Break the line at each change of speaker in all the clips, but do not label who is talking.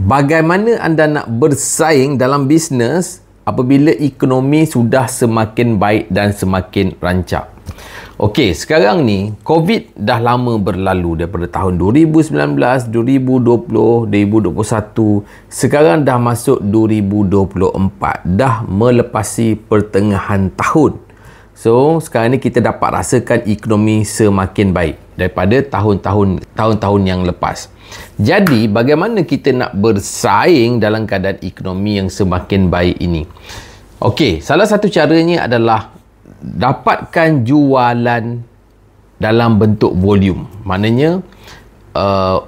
Bagaimana anda nak bersaing dalam bisnes apabila ekonomi sudah semakin baik dan semakin rancak? Okey, sekarang ni COVID dah lama berlalu daripada tahun 2019, 2020, 2021. Sekarang dah masuk 2024, dah melepasi pertengahan tahun. So, sekarang ni kita dapat rasakan ekonomi semakin baik daripada tahun-tahun tahun-tahun yang lepas. Jadi bagaimana kita nak bersaing dalam keadaan ekonomi yang semakin baik ini? Okey, salah satu caranya adalah dapatkan jualan dalam bentuk volume. Maknanya uh,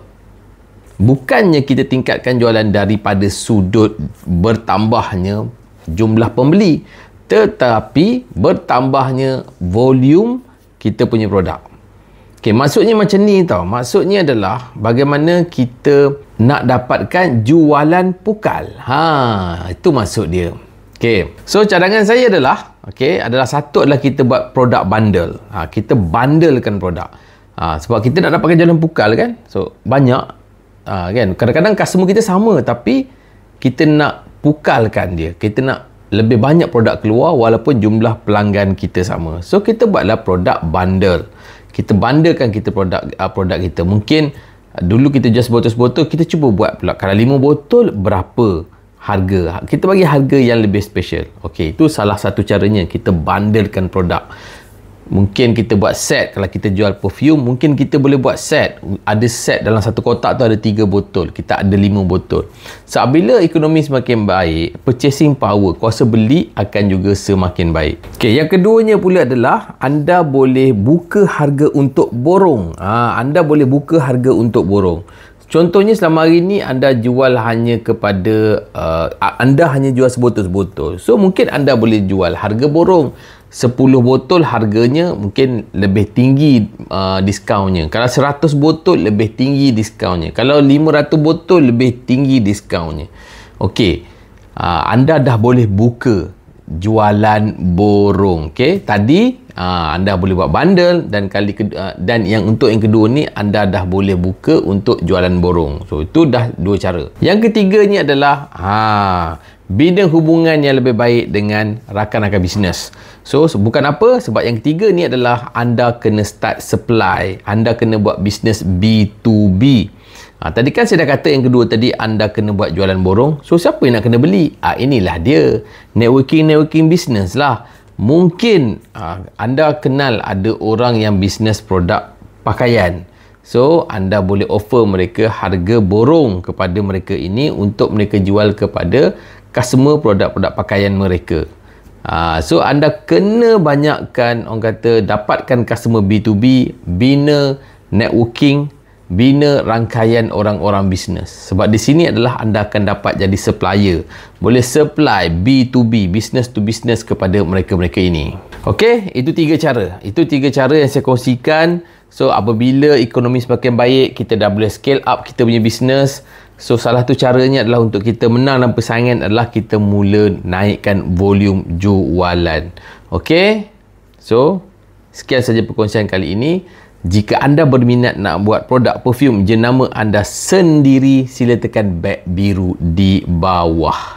bukannya kita tingkatkan jualan daripada sudut bertambahnya jumlah pembeli tetapi bertambahnya volume kita punya produk. Okay, maksudnya macam ni tau. Maksudnya adalah bagaimana kita nak dapatkan jualan pukal. Ha, itu maksud dia. Okay, so cadangan saya adalah, okay, adalah satu adalah kita buat produk bundle. Ha, kita bundlekan produk. Ha, sebab kita nak dapatkan jualan pukal kan. So, banyak. Ha, kan? Kadang-kadang customer kita sama tapi kita nak pukalkan dia. Kita nak lebih banyak produk keluar walaupun jumlah pelanggan kita sama. So, kita buatlah produk bundle kita bandakan kita produk uh, produk kita mungkin uh, dulu kita just botol-botol kita cuba buat pula kalau lima botol berapa harga ha, kita bagi harga yang lebih special okey itu salah satu caranya kita bandelkan produk mungkin kita buat set kalau kita jual perfume mungkin kita boleh buat set ada set dalam satu kotak tu ada tiga botol kita ada lima botol so bila ekonomi semakin baik purchasing power kuasa beli akan juga semakin baik Okay, yang keduanya pula adalah anda boleh buka harga untuk borong ha, anda boleh buka harga untuk borong Contohnya selama hari ni anda jual hanya kepada uh, anda hanya jual sebotol-sebotol. So mungkin anda boleh jual harga borong. 10 botol harganya mungkin lebih tinggi uh, diskaunnya. Kalau 100 botol lebih tinggi diskaunnya. Kalau 500 botol lebih tinggi diskaunnya. Okey. Uh, anda dah boleh buka jualan borong. Okey. Tadi uh, anda boleh buat bundle dan kali kedua, uh, dan yang untuk yang kedua ni anda dah boleh buka untuk jualan borong. So itu dah dua cara. Yang ketiganya adalah ha uh, bina hubungan yang lebih baik dengan rakan-rakan bisnes. So, bukan apa sebab yang ketiga ni adalah anda kena start supply. Anda kena buat bisnes B2B. Ha, tadi kan saya dah kata yang kedua tadi anda kena buat jualan borong. So, siapa yang nak kena beli? Ha, inilah dia. Networking-networking bisnes lah. Mungkin ha, anda kenal ada orang yang bisnes produk pakaian. So, anda boleh offer mereka harga borong kepada mereka ini untuk mereka jual kepada customer produk-produk pakaian mereka. Uh, so anda kena banyakkan orang kata dapatkan customer B2B, bina networking, bina rangkaian orang-orang bisnes. Sebab di sini adalah anda akan dapat jadi supplier. Boleh supply B2B, business to business kepada mereka-mereka ini. Okey, itu tiga cara. Itu tiga cara yang saya kongsikan. So apabila ekonomi semakin baik, kita dah boleh scale up kita punya bisnes. So salah satu caranya adalah untuk kita menang dalam persaingan adalah kita mula naikkan volume jualan. Okay? So, sekian saja perkongsian kali ini. Jika anda berminat nak buat produk perfume jenama anda sendiri, sila tekan beg biru di bawah.